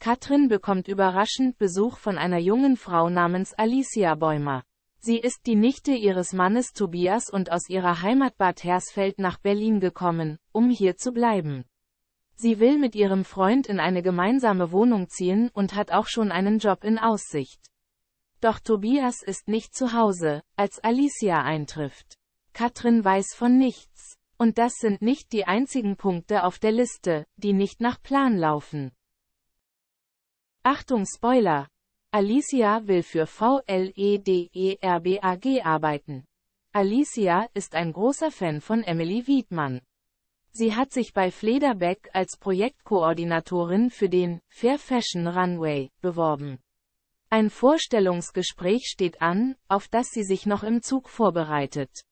Katrin bekommt überraschend Besuch von einer jungen Frau namens Alicia Bäumer. Sie ist die Nichte ihres Mannes Tobias und aus ihrer Heimat Bad Hersfeld nach Berlin gekommen, um hier zu bleiben. Sie will mit ihrem Freund in eine gemeinsame Wohnung ziehen und hat auch schon einen Job in Aussicht. Doch Tobias ist nicht zu Hause, als Alicia eintrifft. Katrin weiß von nichts. Und das sind nicht die einzigen Punkte auf der Liste, die nicht nach Plan laufen. Achtung Spoiler! Alicia will für VLEDERBAG arbeiten. Alicia ist ein großer Fan von Emily Wiedmann. Sie hat sich bei Flederbeck als Projektkoordinatorin für den Fair Fashion Runway beworben. Ein Vorstellungsgespräch steht an, auf das sie sich noch im Zug vorbereitet.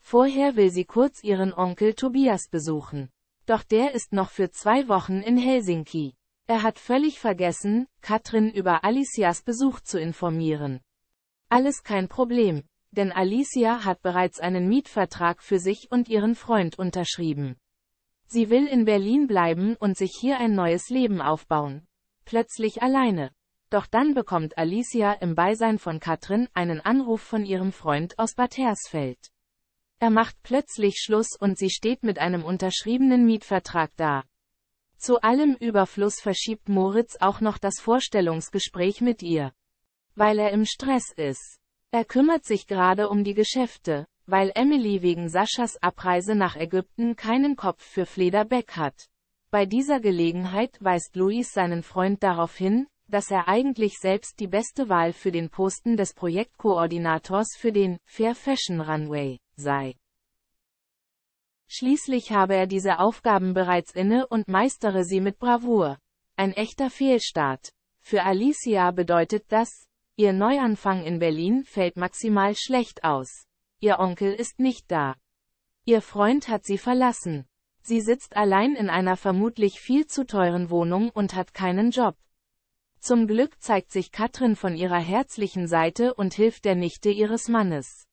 Vorher will sie kurz ihren Onkel Tobias besuchen. Doch der ist noch für zwei Wochen in Helsinki. Er hat völlig vergessen, Katrin über Alicias Besuch zu informieren. Alles kein Problem, denn Alicia hat bereits einen Mietvertrag für sich und ihren Freund unterschrieben. Sie will in Berlin bleiben und sich hier ein neues Leben aufbauen. Plötzlich alleine. Doch dann bekommt Alicia im Beisein von Katrin einen Anruf von ihrem Freund aus Bad Hersfeld. Er macht plötzlich Schluss und sie steht mit einem unterschriebenen Mietvertrag da. Zu allem Überfluss verschiebt Moritz auch noch das Vorstellungsgespräch mit ihr. Weil er im Stress ist. Er kümmert sich gerade um die Geschäfte, weil Emily wegen Saschas Abreise nach Ägypten keinen Kopf für Flederbeck hat. Bei dieser Gelegenheit weist Luis seinen Freund darauf hin, dass er eigentlich selbst die beste Wahl für den Posten des Projektkoordinators für den Fair Fashion Runway sei. Schließlich habe er diese Aufgaben bereits inne und meistere sie mit Bravour. Ein echter Fehlstart. Für Alicia bedeutet das, ihr Neuanfang in Berlin fällt maximal schlecht aus. Ihr Onkel ist nicht da. Ihr Freund hat sie verlassen. Sie sitzt allein in einer vermutlich viel zu teuren Wohnung und hat keinen Job. Zum Glück zeigt sich Katrin von ihrer herzlichen Seite und hilft der Nichte ihres Mannes.